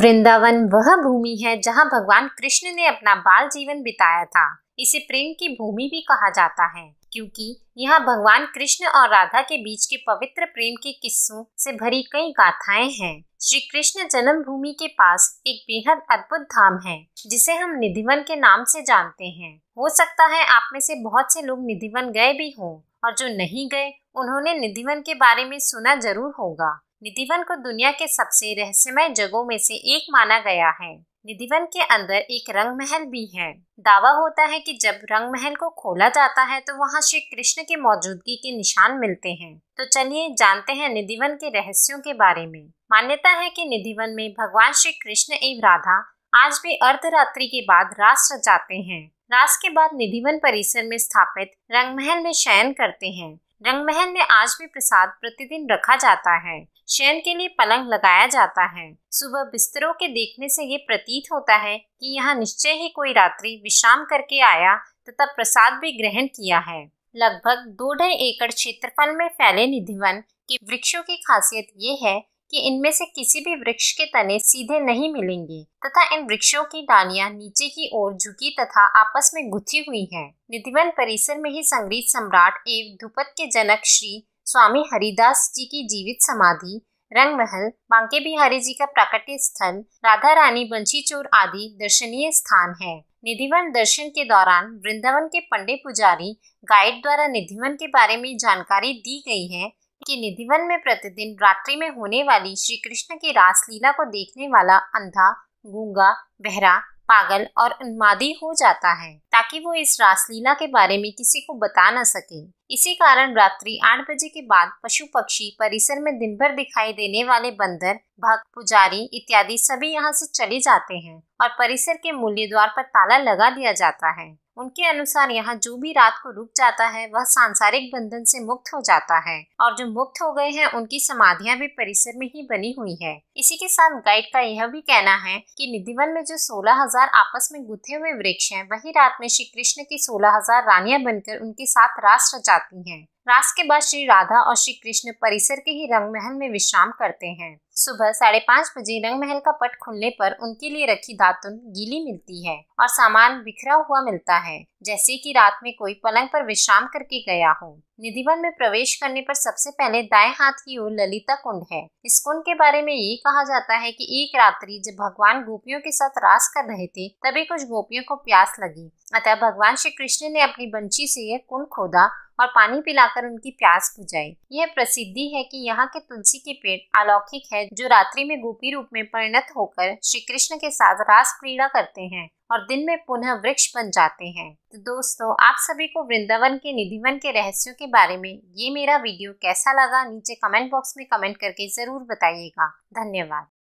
वृंदावन वह भूमि है जहाँ भगवान कृष्ण ने अपना बाल जीवन बिताया था इसे प्रेम की भूमि भी कहा जाता है क्योंकि यहाँ भगवान कृष्ण और राधा के बीच के पवित्र प्रेम के किस्सों से भरी कई गाथाएं हैं श्री कृष्ण जन्मभूमि के पास एक बेहद अद्भुत धाम है जिसे हम निधिवन के नाम से जानते हैं हो सकता है आप में से बहुत से लोग निधिवन गए भी हों और जो नहीं गए उन्होंने निधिवन के बारे में सुना जरूर होगा निधिवन को दुनिया के सबसे रहस्यमय जगहों में से एक माना गया है निधिवन के अंदर एक रंग महल भी है दावा होता है कि जब रंग महल को खोला जाता है तो वहाँ श्री कृष्ण की मौजूदगी के निशान मिलते हैं तो चलिए जानते हैं निधिवन के रहस्यों के बारे में मान्यता है कि निधिवन में भगवान श्री कृष्ण एवं राधा आज भी अर्धरात्रि के बाद रास रचाते हैं रास के बाद निधिवन परिसर में स्थापित रंगमहल में शयन करते हैं रंगमहल में आज भी प्रसाद प्रतिदिन रखा जाता है शयन के लिए पलंग लगाया जाता है सुबह बिस्तरों के देखने से ये प्रतीत होता है कि यहाँ निश्चय ही कोई रात्रि विश्राम करके आया तथा प्रसाद भी ग्रहण किया है लगभग दो ढाई एकड़ क्षेत्रफल में फैले निधिवन के वृक्षों की खासियत ये है कि इनमें से किसी भी वृक्ष के तने सीधे नहीं मिलेंगे तथा इन वृक्षों की डालियां नीचे की ओर झुकी तथा आपस में गुथी हुई हैं। निधिवन परिसर में ही संगीत सम्राट एवं धुपत के जनक श्री स्वामी हरिदास जी की जीवित समाधि रंग महल बांके बिहारी जी का प्राकट्य स्थल राधा रानी बंशी चोर आदि दर्शनीय स्थान है निधिवन दर्शन के दौरान वृंदावन के पंडे पुजारी गाइड द्वारा निधिवन के बारे में जानकारी दी गई है कि निधिवन में प्रतिदिन रात्रि में होने वाली श्री कृष्ण की रासलीला को देखने वाला अंधा गूंगा बहरा पागल और उन्मादी हो जाता है ताकि वो इस रासलीला के बारे में किसी को बता न सके इसी कारण रात्रि आठ बजे के बाद पशु पक्षी परिसर में दिन भर दिखाई देने वाले बंदर भक्त पुजारी इत्यादि सभी यहाँ से चले जाते हैं और परिसर के मूल्य द्वार पर ताला लगा दिया जाता है उनके अनुसार यहाँ जो भी रात को रुक जाता है वह सांसारिक बंधन से मुक्त हो जाता है और जो मुक्त हो गए हैं उनकी समाधियां भी परिसर में ही बनी हुई है इसी के साथ गाइड का यह भी कहना है कि निधिवन में जो सोलह हजार आपस में गुथे हुए वृक्ष हैं वही रात में श्री कृष्ण की सोलह हजार रानियां बनकर उनके साथ रास रचाती हैं रास के बाद श्री राधा और श्री कृष्ण परिसर के ही रंग महल में विश्राम करते हैं सुबह साढ़े पाँच बजे रंग महल का पट खुलने पर उनके लिए रखी दातुन गीली मिलती है और सामान बिखरा हुआ मिलता है जैसे कि रात में कोई पलंग पर विश्राम करके गया हो निधिवन में प्रवेश करने पर सबसे पहले दाएं हाथ की ओर ललिता कुंड है इस कुंड के बारे में ये कहा जाता है कि एक रात्रि जब भगवान गोपियों के साथ रास कर रहे थे तभी कुछ गोपियों को प्यास लगी अतः भगवान श्री कृष्ण ने अपनी बंशी से यह कुंड खोदा और पानी पिलाकर उनकी प्यास बुझाई यह प्रसिद्धि है कि यहाँ के तुलसी के पेड़ अलौकिक है जो रात्रि में गोपी रूप में परिणत होकर श्री कृष्ण के साथ रास क्रीड़ा करते हैं और दिन में पुनः वृक्ष बन जाते हैं तो दोस्तों आप सभी को वृंदावन के निधिवन के रहस्यों के बारे में ये मेरा वीडियो कैसा लगा नीचे कमेंट बॉक्स में कमेंट करके ज़रूर बताइएगा धन्यवाद